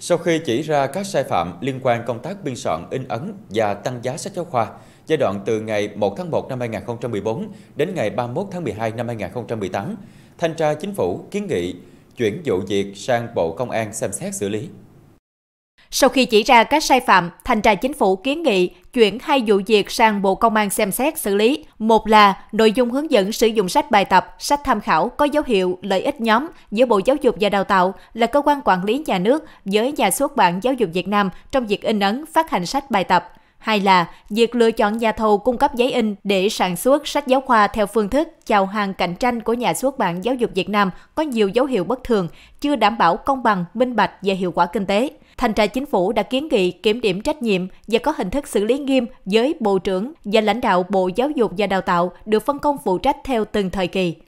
Sau khi chỉ ra các sai phạm liên quan công tác biên soạn, in ấn và tăng giá sách giáo khoa, giai đoạn từ ngày 1 tháng 1 năm 2014 đến ngày 31 tháng 12 năm 2018, Thanh tra Chính phủ kiến nghị chuyển vụ việc sang Bộ Công an xem xét xử lý. Sau khi chỉ ra các sai phạm, Thanh tra Chính phủ kiến nghị chuyển hai vụ việc sang Bộ Công an xem xét xử lý. Một là nội dung hướng dẫn sử dụng sách bài tập, sách tham khảo có dấu hiệu lợi ích nhóm giữa Bộ Giáo dục và Đào tạo là cơ quan quản lý nhà nước với nhà xuất bản Giáo dục Việt Nam trong việc in ấn phát hành sách bài tập. Hai là việc lựa chọn nhà thầu cung cấp giấy in để sản xuất sách giáo khoa theo phương thức chào hàng cạnh tranh của nhà xuất bản giáo dục Việt Nam có nhiều dấu hiệu bất thường, chưa đảm bảo công bằng, minh bạch và hiệu quả kinh tế. Thanh tra Chính phủ đã kiến nghị kiểm điểm trách nhiệm và có hình thức xử lý nghiêm với Bộ trưởng và lãnh đạo Bộ Giáo dục và Đào tạo được phân công phụ trách theo từng thời kỳ.